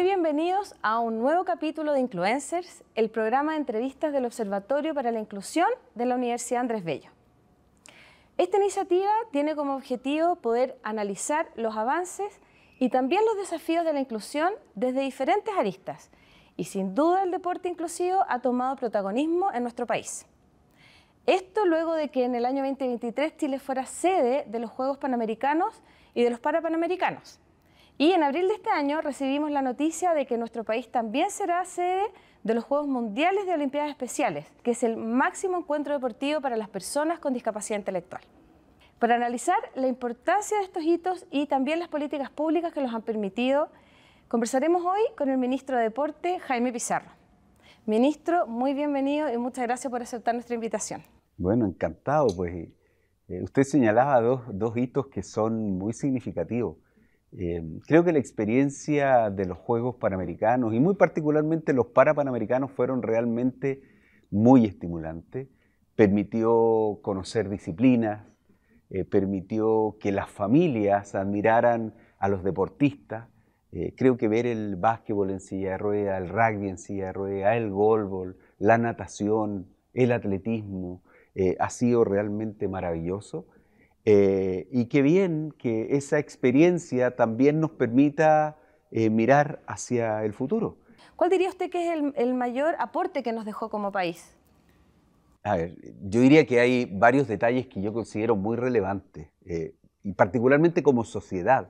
Muy bienvenidos a un nuevo capítulo de Influencers, el programa de entrevistas del Observatorio para la Inclusión de la Universidad Andrés Bello. Esta iniciativa tiene como objetivo poder analizar los avances y también los desafíos de la inclusión desde diferentes aristas. Y sin duda el deporte inclusivo ha tomado protagonismo en nuestro país. Esto luego de que en el año 2023 Chile fuera sede de los Juegos Panamericanos y de los Parapanamericanos. Y en abril de este año recibimos la noticia de que nuestro país también será sede de los Juegos Mundiales de Olimpiadas Especiales, que es el máximo encuentro deportivo para las personas con discapacidad intelectual. Para analizar la importancia de estos hitos y también las políticas públicas que los han permitido, conversaremos hoy con el ministro de Deporte, Jaime Pizarro. Ministro, muy bienvenido y muchas gracias por aceptar nuestra invitación. Bueno, encantado. Pues eh, usted señalaba dos hitos que son muy significativos eh, creo que la experiencia de los Juegos Panamericanos y muy particularmente los Parapanamericanos fueron realmente muy estimulantes. Permitió conocer disciplinas, eh, permitió que las familias admiraran a los deportistas. Eh, creo que ver el básquetbol en silla de rueda, el rugby en silla de rueda, el golf, la natación, el atletismo, ha sido realmente maravilloso eh, y qué bien que esa experiencia también nos permita eh, mirar hacia el futuro. ¿Cuál diría usted que es el, mayor aporte que nos dejó como país? A ver, yo diría que hay varios detalles que yo considero muy relevantes, eh, y particularmente como sociedad.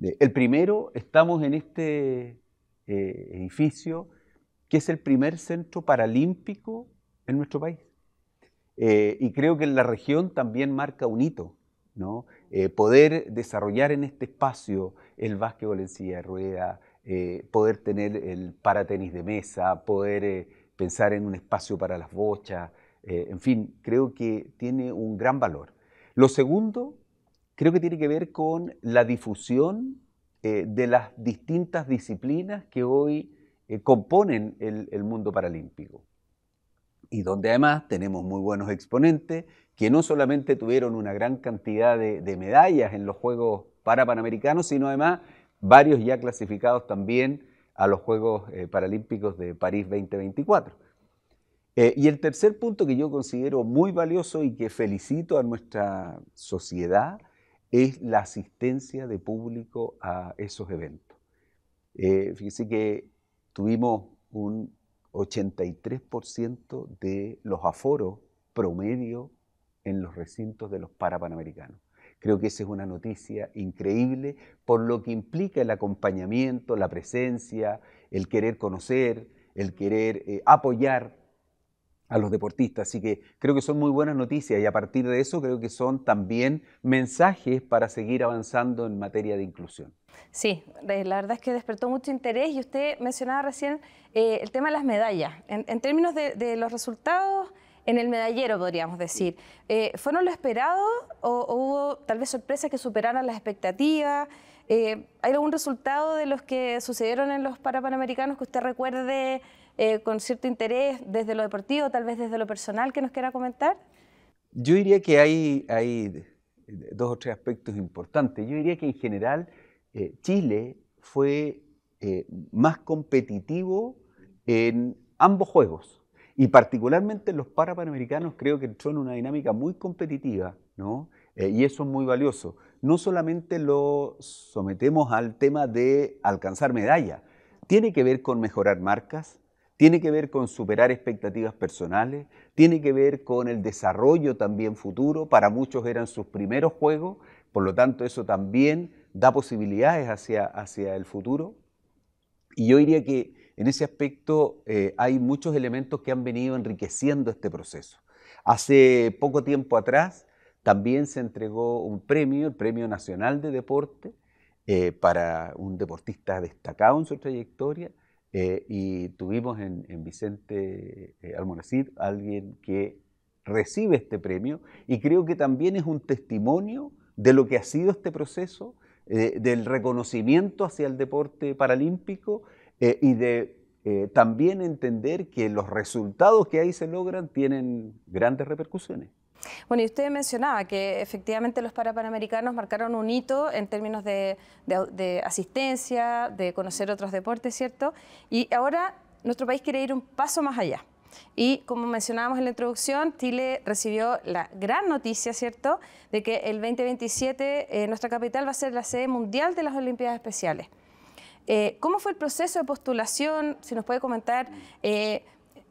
El primero, estamos en este edificio que es el primer centro paralímpico en nuestro país. Eh, y creo que en la región también marca un hito, ¿no? Eh, poder desarrollar en este espacio el básquetbol en silla de rueda, eh, poder tener el paratenis de mesa, poder pensar en un espacio para las bochas, en fin, creo que tiene un gran valor. Lo segundo, creo que tiene que ver con la difusión de las distintas disciplinas que hoy componen el mundo paralímpico y donde además tenemos muy buenos exponentes que no solamente tuvieron una gran cantidad de, medallas en los Juegos Parapanamericanos, sino además varios ya clasificados también a los Juegos eh, Paralímpicos de París 2024. Eh, y el tercer punto que yo considero muy valioso y que felicito a nuestra sociedad es la asistencia de público a esos eventos. Eh, fíjense que tuvimos un 83% de los aforos promedio en los recintos de los parapanamericanos. Creo que esa es una noticia increíble por lo que implica el acompañamiento, la presencia, el querer conocer, el querer eh, apoyar a los deportistas. Así que creo que son muy buenas noticias y a partir de eso creo que son también mensajes para seguir avanzando en materia de inclusión. Sí, eh, la verdad es que despertó mucho interés y usted mencionaba recién eh, el tema de las medallas. En, términos de, los resultados en el medallero, podríamos decir, eh, ¿fueron lo esperado o, hubo tal vez sorpresas que superaran las expectativas? ¿Hay algún resultado de los que sucedieron en los Parapanamericanos que usted recuerde? Eh, con cierto interés desde lo deportivo, tal vez desde lo personal que nos quiera comentar? Yo diría que hay, hay dos o tres aspectos importantes. Yo diría que en general eh, Chile fue eh, más competitivo en ambos juegos y particularmente en los parapanamericanos creo que entró en una dinámica muy competitiva, ¿no? y eso es muy valioso. No solamente lo sometemos al tema de alcanzar medalla, tiene que ver con mejorar marcas, tiene que ver con superar expectativas personales, tiene que ver con el desarrollo también futuro, para muchos eran sus primeros juegos, por lo tanto eso también da posibilidades hacia, hacia el futuro. Y yo diría que en ese aspecto eh, hay muchos elementos que han venido enriqueciendo este proceso. Hace poco tiempo atrás también se entregó un premio, el Premio Nacional de Deporte, eh, para un deportista destacado en su trayectoria, eh, y tuvimos en, Vicente eh, Almonacid alguien que recibe este premio y creo que también es un testimonio de lo que ha sido este proceso, eh, del reconocimiento hacia el deporte paralímpico y de también entender que los resultados que ahí se logran tienen grandes repercusiones. Bueno, y usted mencionaba que efectivamente los parapanamericanos marcaron un hito en términos de, asistencia, de conocer otros deportes, ¿cierto? Y ahora nuestro país quiere ir un paso más allá. Y como mencionábamos en la introducción, Chile recibió la gran noticia, ¿cierto?, de que el 2027 eh, nuestra capital va a ser la sede mundial de las Olimpiadas Especiales. Eh, ¿Cómo fue el proceso de postulación? Si nos puede comentar eh,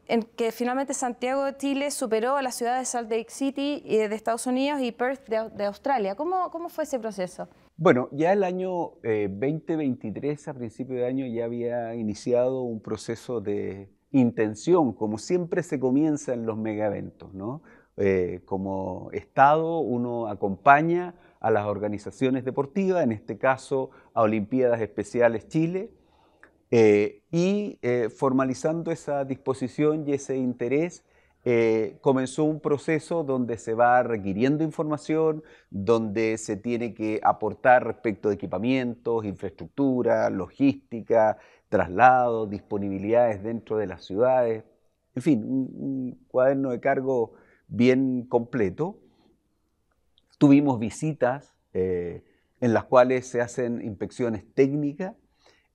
en que finalmente Santiago de Chile superó a la ciudad de Salt Lake City eh, de Estados Unidos y Perth de, Australia. ¿Cómo, fue ese proceso? Bueno, ya el año 2023, eh, a principio de año, ya había iniciado un proceso de intención, como siempre se comienza en los megaeventos, ¿no? Eh, como Estado, uno acompaña a las organizaciones deportivas, en este caso a Olimpiadas Especiales Chile, eh, y eh, formalizando esa disposición y ese interés, eh, comenzó un proceso donde se va requiriendo información, donde se tiene que aportar respecto de equipamientos, infraestructura, logística, traslados, disponibilidades dentro de las ciudades, en fin, un cuaderno de cargo bien completo. Tuvimos visitas en las cuales se hacen inspecciones técnicas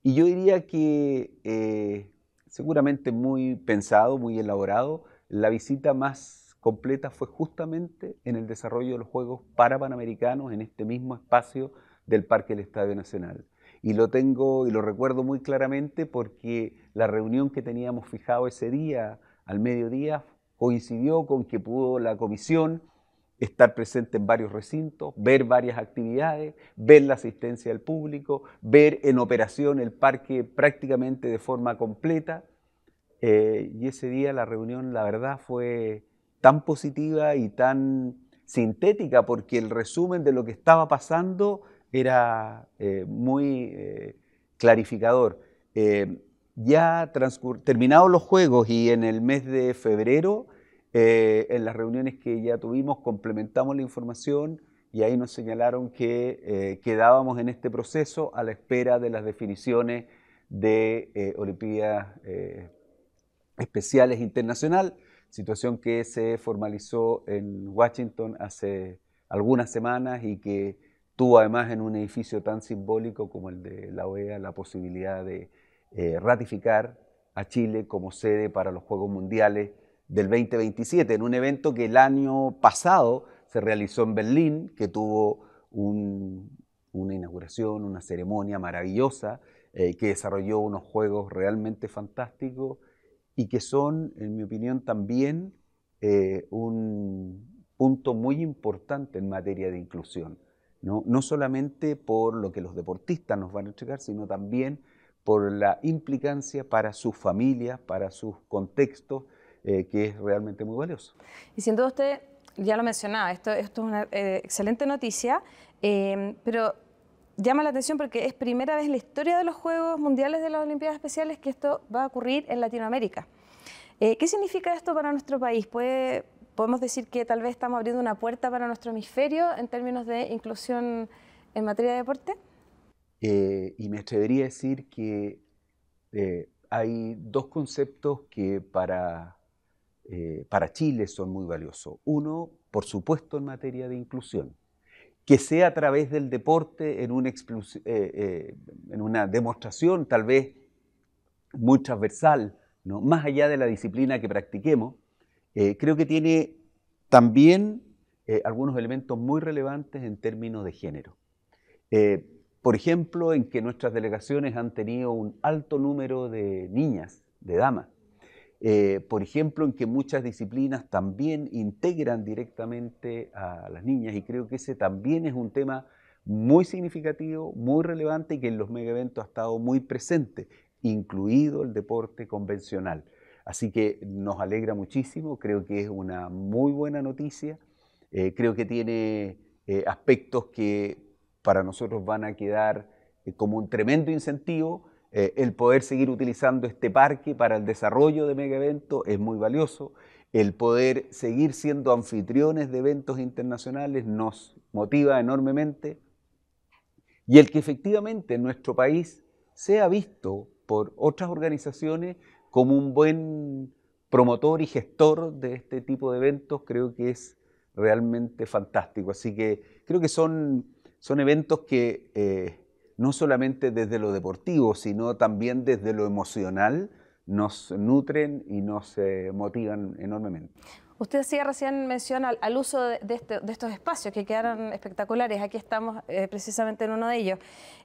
y yo diría que eh, seguramente muy pensado, muy elaborado, la visita más completa fue justamente en el desarrollo de los Juegos para Panamericanos en este mismo espacio del Parque del Estadio Nacional. Y lo tengo y lo recuerdo muy claramente porque la reunión que teníamos fijado ese día, al mediodía, coincidió con que pudo la comisión estar presente en varios recintos, ver varias actividades, ver la asistencia al público, ver en operación el parque prácticamente de forma completa. Eh, y ese día la reunión, la verdad, fue tan positiva y tan sintética porque el resumen de lo que estaba pasando era eh, muy eh, clarificador. ya terminados los juegos y en el mes de febrero, eh, en las reuniones que ya tuvimos complementamos la información y ahí nos señalaron que eh, quedábamos en este proceso a la espera de las definiciones de eh, Olimpiadas eh, Especiales Internacional, situación que se formalizó en Washington hace algunas semanas y que tuvo además en un edificio tan simbólico como el de la OEA la posibilidad de ratificar a Chile como sede para los Juegos Mundiales del 2027, en un evento que el año pasado se realizó en Berlín, que tuvo una inauguración, una ceremonia maravillosa, eh, que desarrolló unos juegos realmente fantásticos y que son, en mi opinión, también eh, un punto muy importante en materia de inclusión. ¿no? no solamente por lo que los deportistas nos van a entregar, sino también por la implicancia para sus familias, para sus contextos eh, que es realmente muy valioso. Y sin duda usted ya lo mencionaba, esto, esto es una eh, excelente noticia, em, pero llama la atención porque es primera vez en la historia de los Juegos Mundiales de las Olimpiadas Especiales que esto va a ocurrir en Latinoamérica. Eh, ¿Qué significa esto para nuestro país? ¿Puede, podemos decir que tal vez estamos abriendo una puerta para nuestro hemisferio en términos de inclusión en materia de deporte. y me atrevería a decir que hay dos conceptos que para eh, para Chile son muy valiosos. Uno, por supuesto, en materia de inclusión, que sea a través del deporte en eh, eh, una, demostración tal vez muy transversal, más allá de la disciplina que practiquemos, creo que tiene también algunos elementos muy relevantes en términos de género por ejemplo, en que nuestras delegaciones han tenido un alto número de niñas, de damas, eh, por ejemplo, en que muchas disciplinas también integran directamente a las niñas y creo que ese también es un tema muy significativo, muy relevante y que en los mega eventos ha estado muy presente, incluido el deporte convencional. Así que nos alegra muchísimo, creo que es una muy buena noticia, eh, creo que tiene eh, aspectos que para nosotros van a quedar como un tremendo incentivo eh, el poder seguir utilizando este parque para el desarrollo de mega es muy valioso. El poder seguir siendo anfitriones de eventos internacionales nos motiva enormemente. Y el que efectivamente nuestro país sea visto por otras organizaciones como un buen promotor y gestor de este tipo de eventos, creo que es realmente fantástico. Así que creo que son, son eventos que eh, no solamente desde lo deportivo, sino también desde lo emocional, nos nutren y nos eh, motivan enormemente. Usted hacía recién mención al, uso este, de, estos espacios que quedaron espectaculares. Aquí estamos eh, precisamente en uno de ellos.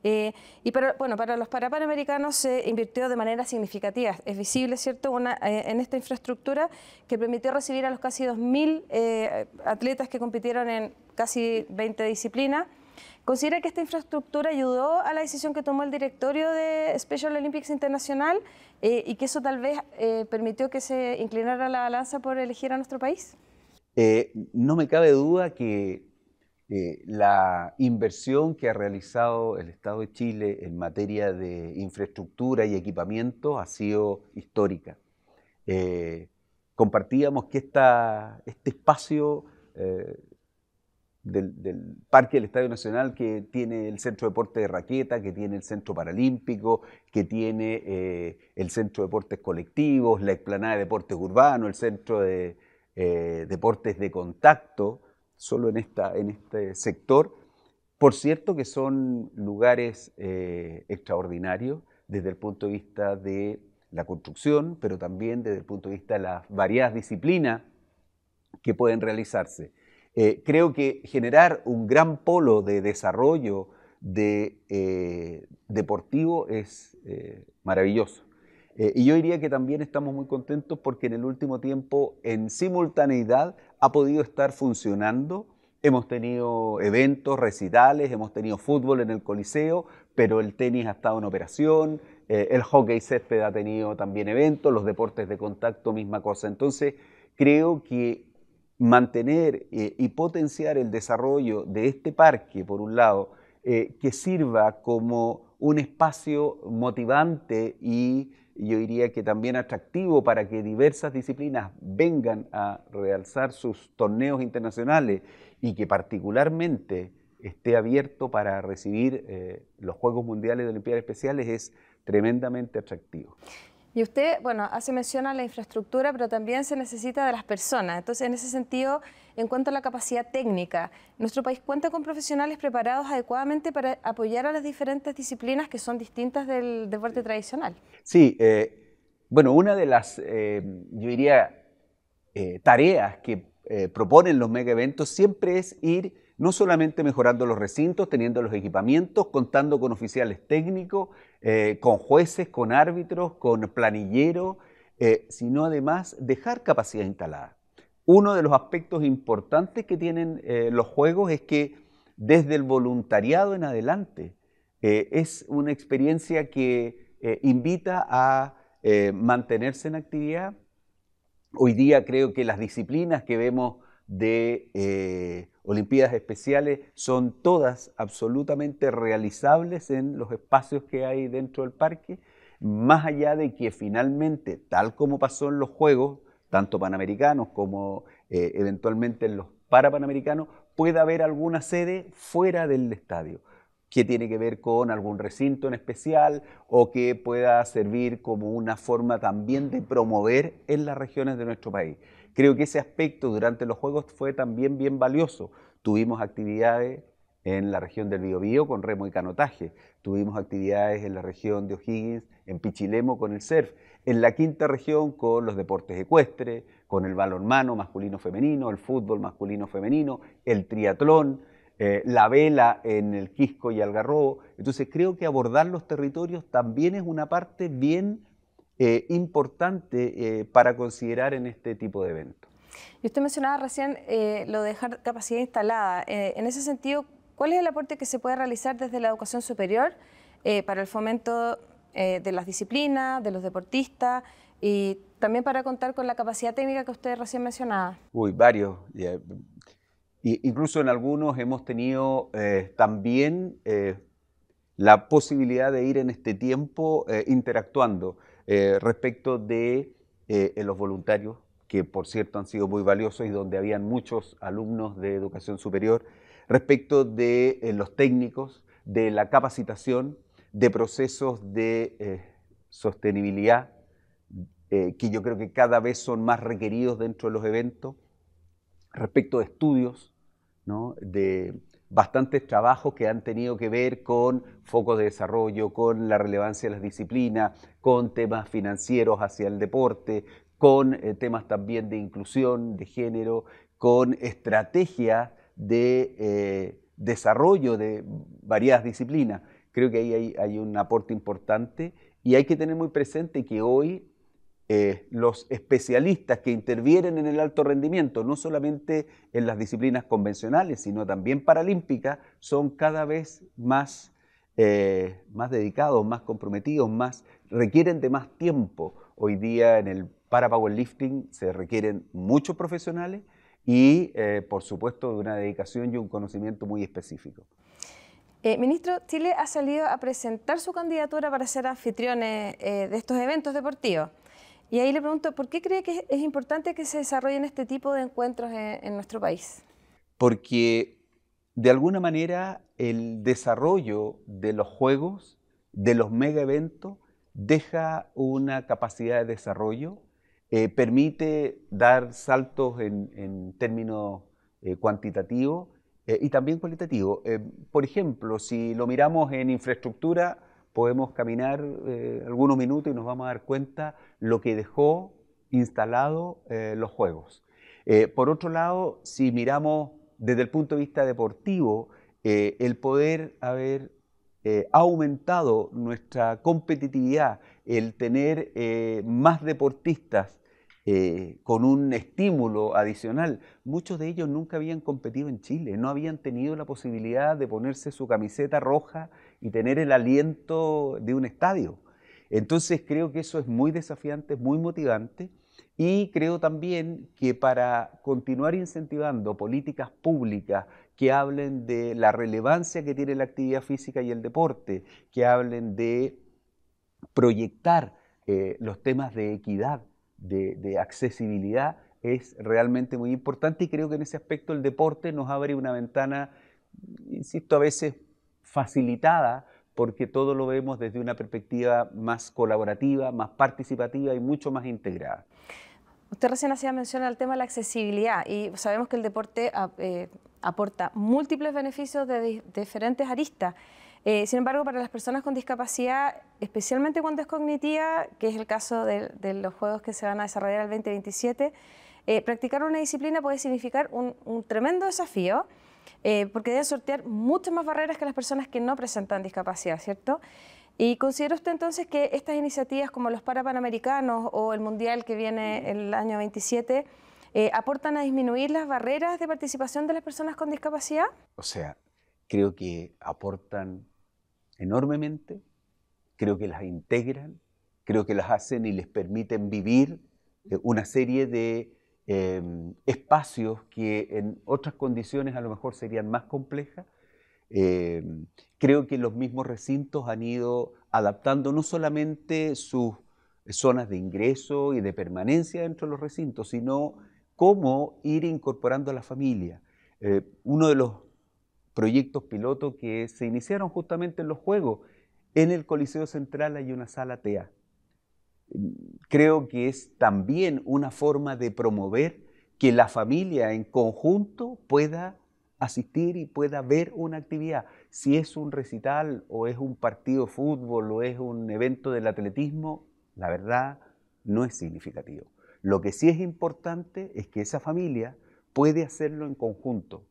Eh, y para, bueno, para los parapanamericanos se invirtió de manera significativa. Es visible, ¿cierto?, en esta infraestructura que permitió recibir a los casi 2.000 atletas que compitieron en casi 20 disciplinas. Considera que esta infraestructura ayudó a la decisión que tomó el directorio de Special Olympics Internacional eh, y que eso tal vez eh, permitió que se inclinara la balanza por elegir a nuestro país. Eh, no me cabe duda que la inversión que ha realizado el Estado de Chile en materia de infraestructura y equipamiento ha sido histórica. compartíamos que este espacio del, parque del Estadio Nacional que tiene el Centro de Deporte de Raqueta, que tiene el Centro Paralímpico, que tiene eh, el Centro de Deportes Colectivos, la Explanada de Deportes Urbanos, el Centro de eh, Deportes de Contacto, solo en, esta, en este sector. Por cierto que son lugares eh, extraordinarios desde el punto de vista de la construcción, pero también desde el punto de vista de las variadas disciplinas que pueden realizarse eh, creo que generar un gran polo de desarrollo de, eh, deportivo es eh, maravilloso. y yo diría que también estamos muy contentos porque en el último tiempo, en simultaneidad, ha podido estar funcionando. Hemos tenido eventos, recitales, hemos tenido fútbol en el Coliseo, pero el tenis ha estado en operación, el hockey césped ha tenido también eventos, los deportes de contacto, misma cosa. Entonces, creo que mantener eh, y potenciar el desarrollo de este parque, por un lado, eh, que sirva como un espacio motivante y yo diría que también atractivo para que diversas disciplinas vengan a realzar sus torneos internacionales y que particularmente esté abierto para recibir eh, los Juegos Mundiales de Olimpiadas Especiales es tremendamente atractivo. Y usted, bueno, hace mención a la infraestructura, pero también se necesita de las personas. Entonces, en ese sentido, en cuanto a la capacidad técnica, nuestro país cuenta con profesionales preparados adecuadamente para apoyar a las diferentes disciplinas que son distintas del deporte tradicional. Sí, eh, bueno, una de las, eh, yo diría, eh, tareas que proponen los mega eventos siempre es ir no solamente mejorando los recintos, teniendo los equipamientos, contando con oficiales técnicos, eh, con jueces, con árbitros, con planilleros, eh, sino además dejar capacidad instalada. Uno de los aspectos importantes que tienen eh, los juegos es que desde el voluntariado en adelante es una experiencia que invita a mantenerse en actividad. Hoy día creo que las disciplinas que vemos de Olimpiadas especiales son todas absolutamente realizables en los espacios que hay dentro del parque, más allá de que finalmente, tal como pasó en los Juegos, tanto panamericanos como eh, eventualmente en los parapanamericanos, pueda haber alguna sede fuera del estadio que tiene que ver con algún recinto en especial o que pueda servir como una forma también de promover en las regiones de nuestro país. Creo que ese aspecto durante los Juegos fue también bien valioso. Tuvimos actividades en la región del Biobío con remo y canotaje, tuvimos actividades en la región de O'Higgins, en Pichilemo con el surf, en la quinta región con los deportes ecuestres, con el balonmano masculino-femenino, el fútbol masculino-femenino, el triatlón, eh, la vela en el Quisco y Algarrobo. Entonces creo que abordar los territorios también es una parte bien eh, importante eh, para considerar en este tipo de eventos. Y usted mencionaba recién eh, lo de dejar capacidad instalada. en ese sentido, ¿cuál es el aporte que se puede realizar desde la educación superior para el fomento de las disciplinas, de los deportistas y también para contar con la capacidad técnica que usted recién mencionaba? Uy, varios. incluso en algunos hemos tenido también la posibilidad de ir en este tiempo interactuando. Eh, respecto de eh, los voluntarios, que por cierto han sido muy valiosos y donde habían muchos alumnos de educación superior, respecto de eh, los técnicos, de la capacitación, de procesos de sostenibilidad, que yo creo que cada vez son más requeridos dentro de los eventos, respecto de estudios, ¿no? de bastantes trabajos que han tenido que ver con focos de desarrollo, con la relevancia de las disciplinas, con temas financieros hacia el deporte, con eh, temas también de inclusión, de género, con estrategias de eh, desarrollo de varias disciplinas. Creo que ahí hay un aporte importante y hay que tener muy presente que hoy eh, los especialistas que intervienen en el alto rendimiento, no solamente en las disciplinas convencionales, sino también paralímpicas, son cada vez más, eh, más dedicados, más comprometidos, más, requieren de más tiempo. Hoy día en el para powerlifting se requieren muchos profesionales y, eh, por supuesto, de una dedicación y un conocimiento muy específico. ministro, Chile ha salido a presentar su candidatura para ser anfitriones de estos eventos deportivos. Y ahí le pregunto, ¿por qué cree que es importante que se desarrollen este tipo de encuentros en, nuestro país? Porque de alguna manera el desarrollo de los juegos, de los mega eventos, deja una capacidad de desarrollo, eh, permite dar saltos en, términos eh, cuantitativos eh, y también cualitativos. por ejemplo, si lo miramos en infraestructura, podemos caminar eh, algunos minutos y nos vamos a dar cuenta lo que dejó instalado eh, los juegos. Eh, por otro lado, si miramos desde el punto de vista deportivo, el poder haber aumentado nuestra competitividad, el tener más deportistas con un estímulo adicional. Muchos de ellos nunca habían competido en Chile, no habían tenido la posibilidad de ponerse su camiseta roja y tener el aliento de un estadio. Entonces creo que eso es muy desafiante, muy motivante y creo también que para continuar incentivando políticas públicas que hablen de la relevancia que tiene la actividad física y el deporte, que hablen de proyectar eh, los temas de equidad, de, de accesibilidad, es realmente muy importante y creo que en ese aspecto el deporte nos abre una ventana, insisto, a veces facilitada porque todo lo vemos desde una perspectiva más colaborativa, más participativa y mucho más integrada. Usted recién hacía mención al tema de la accesibilidad y sabemos que el deporte ah, eh, aporta múltiples beneficios de, diferentes aristas. Eh, sin embargo, para las personas con discapacidad, especialmente cuando es cognitiva, que es el caso de, los juegos que se van a desarrollar el 2027, eh, practicar una disciplina puede significar un tremendo desafío eh, porque debe sortear muchas más barreras que las personas que no presentan discapacidad, ¿cierto? ¿Y considera usted entonces que estas iniciativas como los Parapanamericanos o el Mundial que viene el año 27 eh, aportan a disminuir las barreras de participación de las personas con discapacidad? O sea, creo que aportan enormemente, creo que las integran, creo que las hacen y les permiten vivir eh, una serie de Em, espacios que en otras condiciones a lo mejor serían más complejas. Em, creo que los mismos recintos han ido adaptando no solamente sus zonas de ingreso y de permanencia dentro de los recintos, sino cómo ir incorporando a la familia. Eh, uno de los proyectos piloto que se iniciaron justamente en los Juegos, en el Coliseo Central hay una sala TEA creo que es también una forma de promover que la familia en conjunto pueda asistir y pueda ver una actividad. Si es un recital o es un partido de fútbol o es un evento del atletismo, la verdad no es significativo. Lo que sí es importante es que esa familia puede hacerlo en conjunto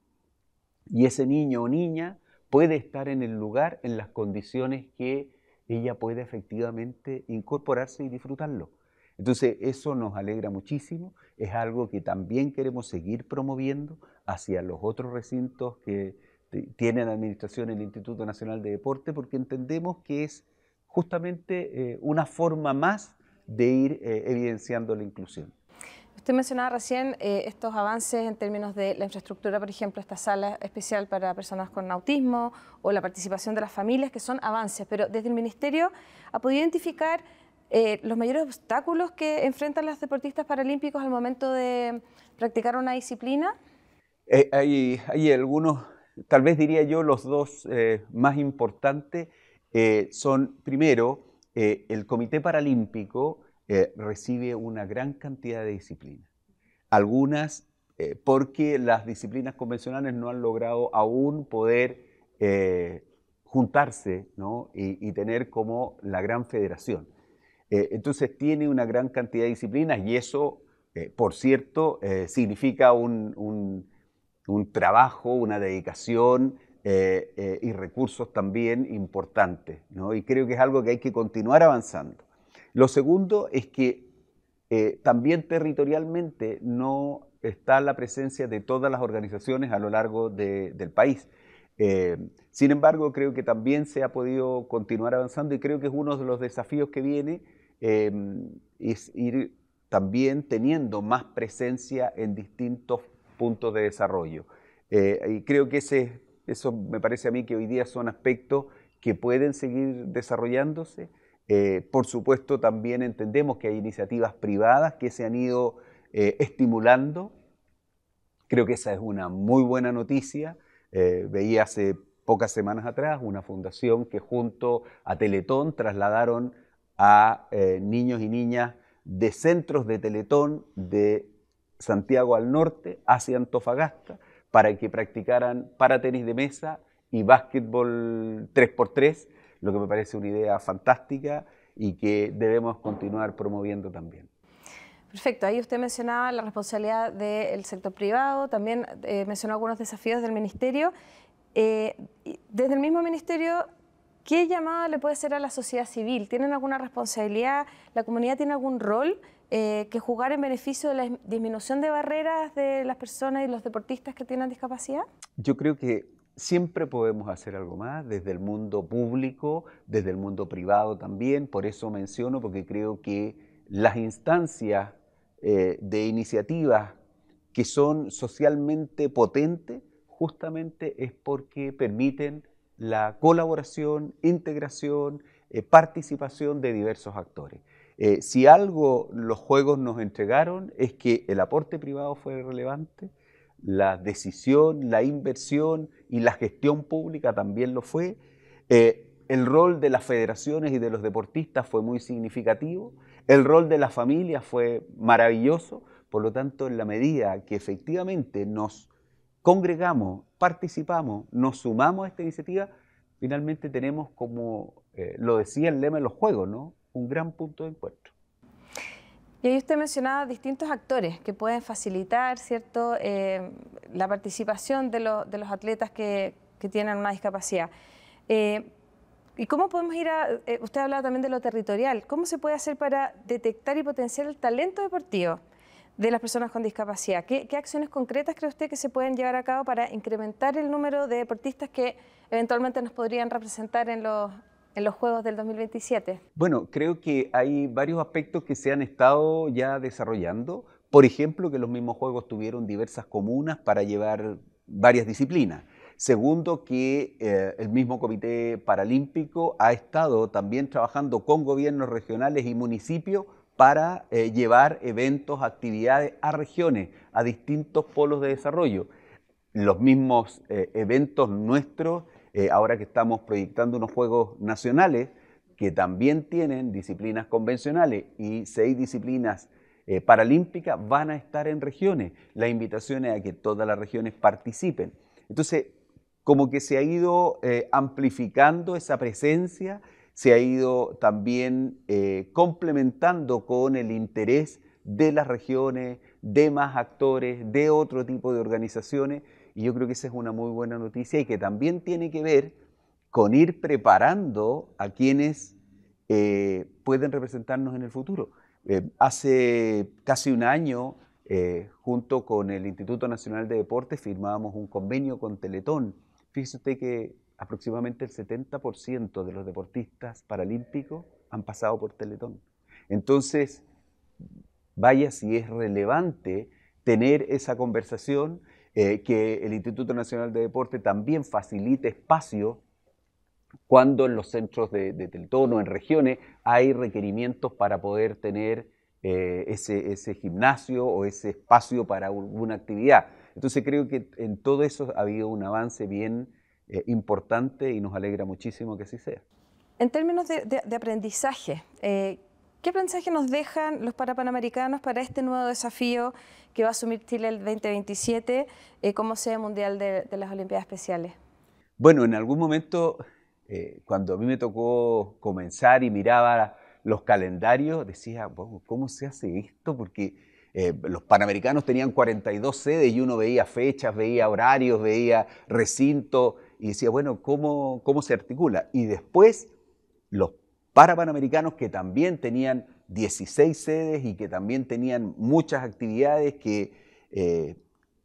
y ese niño o niña puede estar en el lugar, en las condiciones que ella puede efectivamente incorporarse y disfrutarlo. Entonces, eso nos alegra muchísimo, es algo que también queremos seguir promoviendo hacia los otros recintos que tiene la administración el Instituto Nacional de Deporte, porque entendemos que es justamente eh, una forma más de ir eh, evidenciando la inclusión. Usted mencionaba recién eh, estos avances en términos de la infraestructura, por ejemplo, esta sala especial para personas con autismo o la participación de las familias, que son avances, pero desde el Ministerio ha podido identificar eh, los mayores obstáculos que enfrentan los deportistas paralímpicos al momento de practicar una disciplina. Eh, hay, hay, algunos, tal vez diría yo, los dos más importantes son, primero, el Comité Paralímpico eh, recibe una gran cantidad de disciplinas. Algunas eh, porque las disciplinas convencionales no han logrado aún poder eh, juntarse y, tener como la gran federación. entonces tiene una gran cantidad de disciplinas y eso, por cierto, significa un, trabajo, una dedicación y recursos también importantes. Y creo que es algo que hay que continuar avanzando. Lo segundo es que eh, también territorialmente no está la presencia de todas las organizaciones a lo largo del país. Eh, sin embargo, creo que también se ha podido continuar avanzando y creo que es uno de los desafíos que viene em, es ir también teniendo más presencia en distintos puntos de desarrollo. Eh, y creo que eso me parece a mí que hoy día son aspectos que pueden seguir desarrollándose eh, por supuesto, también entendemos que hay iniciativas privadas que se han ido eh, estimulando. Creo que esa es una muy buena noticia. Eh, veía hace pocas semanas atrás una fundación que junto a Teletón trasladaron a niños y niñas de centros de Teletón de Santiago al norte hacia Antofagasta para que practicaran para tenis de mesa y básquetbol 3x3 lo que me parece una idea fantástica y que debemos continuar promoviendo también. Perfecto, ahí usted mencionaba la responsabilidad del sector privado, también eh, mencionó algunos desafíos del Ministerio. Eh, desde el mismo Ministerio, ¿qué llamada le puede hacer a la sociedad civil? ¿Tienen alguna responsabilidad? ¿La comunidad tiene algún rol eh, que jugar en beneficio de la disminución de barreras de las personas y los deportistas que tienen discapacidad? Yo creo que siempre podemos hacer algo más desde el mundo público, desde el mundo privado también. Por eso menciono, porque creo que las instancias eh, de iniciativas que son socialmente potentes, justamente es porque permiten la colaboración, integración, eh, participación de diversos actores. Eh, si algo los juegos nos entregaron es que el aporte privado fue relevante, la decisión, la inversión y la gestión pública también lo fue. Eh, el rol de las federaciones y de los deportistas fue muy significativo. El rol de la familia fue maravilloso. Por lo tanto, en la medida que efectivamente nos congregamos, participamos, nos sumamos a esta iniciativa, finalmente tenemos, como eh, lo decía el lema de los Juegos, ¿no? un gran punto de encuentro. Y ahí usted mencionaba distintos actores que pueden facilitar cierto, eh, la participación de, los atletas que, tienen una discapacidad. Eh, ¿Y cómo podemos ir a.? Eh, usted hablaba también de lo territorial. ¿Cómo se puede hacer para detectar y potenciar el talento deportivo de las personas con discapacidad? ¿Qué, acciones concretas cree usted que se pueden llevar a cabo para incrementar el número de deportistas que eventualmente nos podrían representar en los, en los Juegos del 2027? Bueno, creo que hay varios aspectos que se han estado ya desarrollando. Por ejemplo, que los mismos Juegos tuvieron diversas comunas para llevar varias disciplinas. Segundo, que eh, el mismo Comité Paralímpico ha estado también trabajando con gobiernos regionales y municipios para eh, llevar eventos, actividades a regiones, a distintos polos de desarrollo. Los mismos eh, eventos nuestros eh, ahora que estamos proyectando unos juegos nacionales que también tienen disciplinas convencionales y seis disciplinas eh, paralímpicas van a estar en regiones. La invitación es a que todas las regiones participen. Entonces, como que se ha ido eh, amplificando esa presencia, se ha ido también complementando con el interés de las regiones, de más actores, de otro tipo de organizaciones. Y yo creo que esa es una muy buena noticia y que también tiene que ver con ir preparando a quienes eh, pueden representarnos en el futuro. Eh, hace casi un año, eh, junto con el Instituto Nacional de Deportes, firmábamos un convenio con Teletón. Fíjese usted que aproximadamente el 70% de los deportistas paralímpicos han pasado por Teletón. Entonces, vaya si es relevante tener esa conversación eh, que el Instituto Nacional de Deporte también facilite espacio cuando en los centros de, de o en regiones hay requerimientos para poder tener eh, ese, gimnasio o ese espacio para alguna actividad. Entonces creo que en todo eso ha habido un avance bien eh, importante y nos alegra muchísimo que así sea. En términos de, aprendizaje, ¿Qué mensaje nos dejan los parapanamericanos para este nuevo desafío que va a asumir Chile el 2027 eh, como el mundial de, las Olimpiadas Especiales? Bueno, en algún momento, eh, cuando a mí me tocó comenzar y miraba los calendarios, decía, ¿cómo se hace esto? Porque eh, los panamericanos tenían 42 sedes y uno veía fechas, veía horarios, veía recinto y decía, bueno, ¿cómo, cómo se articula? Y después los para Panamericanos que también tenían 16 sedes y que también tenían muchas actividades que eh,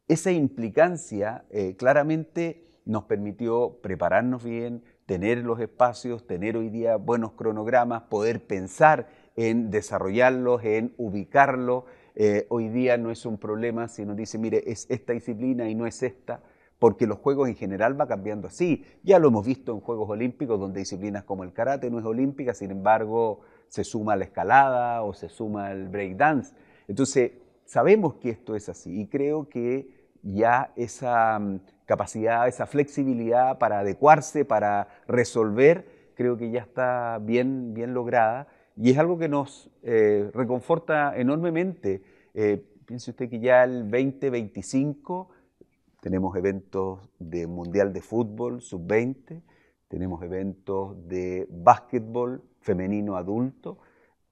esa implicancia eh, claramente nos permitió prepararnos bien, tener los espacios, tener hoy día buenos cronogramas, poder pensar en desarrollarlos, en ubicarlos. Eh, hoy día no es un problema si nos dice, mire, es esta disciplina y no es esta porque los juegos en general va cambiando así. Ya lo hemos visto en Juegos Olímpicos, donde disciplinas como el karate no es olímpica, sin embargo, se suma la escalada o se suma el breakdance. Entonces, sabemos que esto es así y creo que ya esa mm, capacidad, esa flexibilidad para adecuarse, para resolver, creo que ya está bien, bien lograda y es algo que nos eh, reconforta enormemente. Eh, piense usted que ya el 2025 tenemos eventos de Mundial de Fútbol, sub-20, tenemos eventos de básquetbol femenino adulto,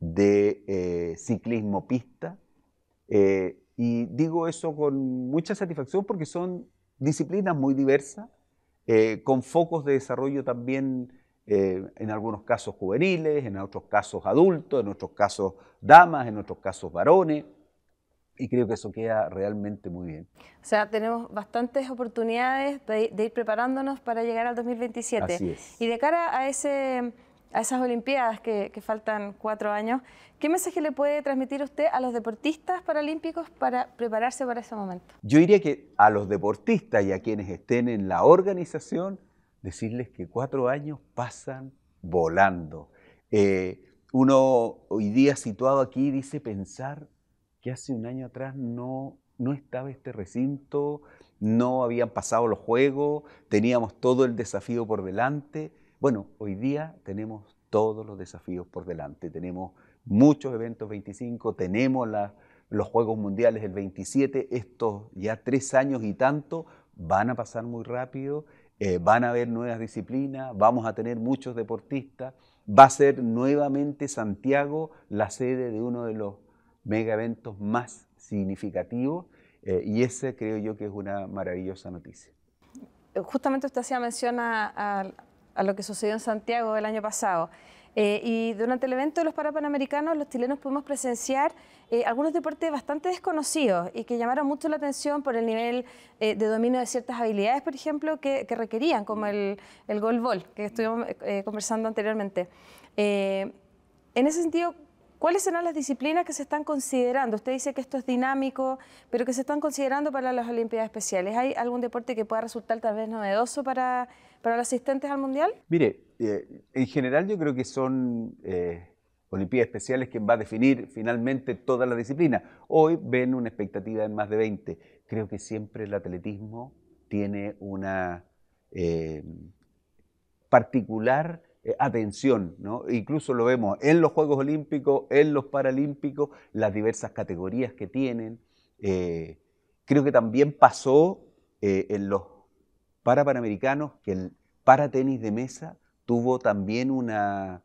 de eh, ciclismo pista. Eh, y digo eso con mucha satisfacción porque son disciplinas muy diversas, eh, con focos de desarrollo también en algunos casos juveniles, en otros casos adultos, en otros casos damas, en otros casos varones. Y creo que eso queda realmente muy bien. O sea, tenemos bastantes oportunidades de, ir preparándonos para llegar al 2027. Y de cara a, ese, a esas Olimpiadas que, faltan cuatro años, ¿qué mensaje le puede transmitir usted a los deportistas paralímpicos para prepararse para ese momento? Yo diría que a los deportistas y a quienes estén en la organización, decirles que cuatro años pasan volando. Eh, uno hoy día situado aquí dice pensar hace un año atrás no, no estaba este recinto, no habían pasado los juegos, teníamos todo el desafío por delante. Bueno, hoy día tenemos todos los desafíos por delante, tenemos muchos eventos 25, tenemos los Juegos Mundiales el 27, estos ya tres años y tanto van a pasar muy rápido, eh, van a haber nuevas disciplinas, vamos a tener muchos deportistas, va a ser nuevamente Santiago la sede de uno de los mega eventos más significativos eh, y ese creo yo que es una maravillosa noticia. Eh, justamente usted hacía mención a, lo que sucedió en Santiago el año pasado. Eh, y durante el evento de los Parapanamericanos, los chilenos pudimos presenciar algunos deportes bastante desconocidos y que llamaron mucho la atención por el nivel de dominio de ciertas habilidades, por ejemplo, que, que requerían, como el, el golf ball, que estuvimos conversando anteriormente. en ese sentido, ¿Cuáles serán las disciplinas que se están considerando? Usted dice que esto es dinámico, pero que se están considerando para las Olimpiadas Especiales. ¿Hay algún deporte que pueda resultar tal vez novedoso para, los asistentes al Mundial? Mire, eh, en general yo creo que son eh, Olimpiadas Especiales quien va a definir finalmente toda la disciplina. Hoy ven una expectativa en más de 20. Creo que siempre el atletismo tiene una eh, particular eh, atención, e Incluso lo vemos en los Juegos Olímpicos, en los Paralímpicos, las diversas categorías que tienen. Eh, creo que también pasó eh, en los Parapanamericanos que el para tenis de mesa tuvo también una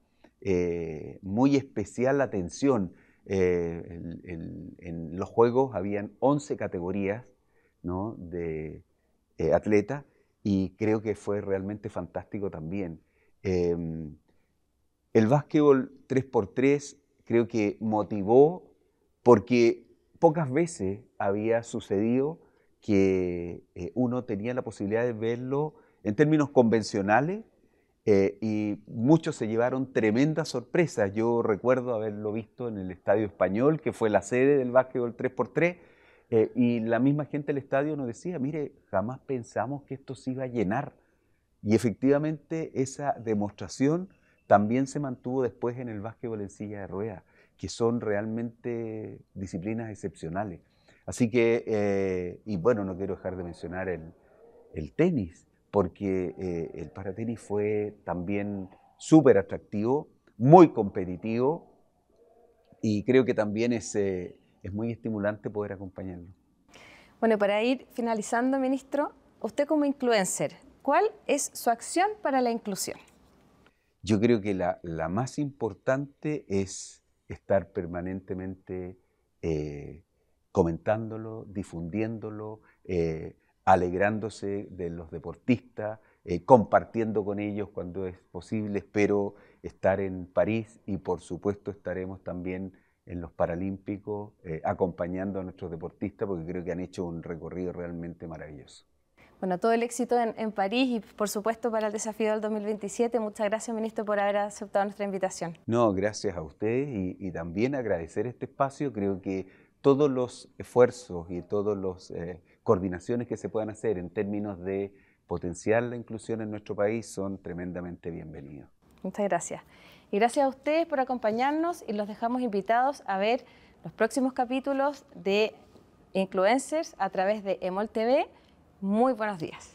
muy especial atención. en los Juegos habían 11 categorías de atletas y creo que fue realmente fantástico también Em, el básquetbol 3x3 creo que motivó porque pocas veces había sucedido que eh, uno tenía la posibilidad de verlo en términos convencionales eh, y muchos se llevaron tremendas sorpresas. Yo recuerdo haberlo visto en el Estadio Español, que fue la sede del básquetbol 3x3, eh, y la misma gente del estadio nos decía, mire, jamás pensamos que esto se iba a llenar. Y efectivamente esa demostración también se mantuvo después en el básquetbol en silla de rueda, que son realmente disciplinas excepcionales. Así que, eh, y bueno, no quiero dejar de mencionar el, tenis, porque eh, el paratenis fue también súper atractivo, muy competitivo, y creo que también es eh, muy estimulante poder acompañarlo. Bueno, para ir finalizando, ministro, usted como influencer, ¿Cuál es su acción para la inclusión? Yo creo que la, más importante es estar permanentemente eh, comentándolo, difundiéndolo, eh, alegrándose de los deportistas, eh, compartiendo con ellos cuando es posible. Espero estar en París y por supuesto estaremos también en los Paralímpicos acompañando a nuestros deportistas porque creo que han hecho un recorrido realmente maravilloso. Bueno, todo el éxito en, París y por supuesto para el desafío del 2027. Muchas gracias, ministro, por haber aceptado nuestra invitación. No, gracias a ustedes y, también agradecer este espacio. Creo que todos los esfuerzos y todas las eh, coordinaciones que se puedan hacer en términos de potenciar la inclusión en nuestro país son tremendamente bienvenidos. Muchas gracias. Y gracias a ustedes por acompañarnos y los dejamos invitados a ver los próximos capítulos de Influencers a través de Emol TV muy buenos días.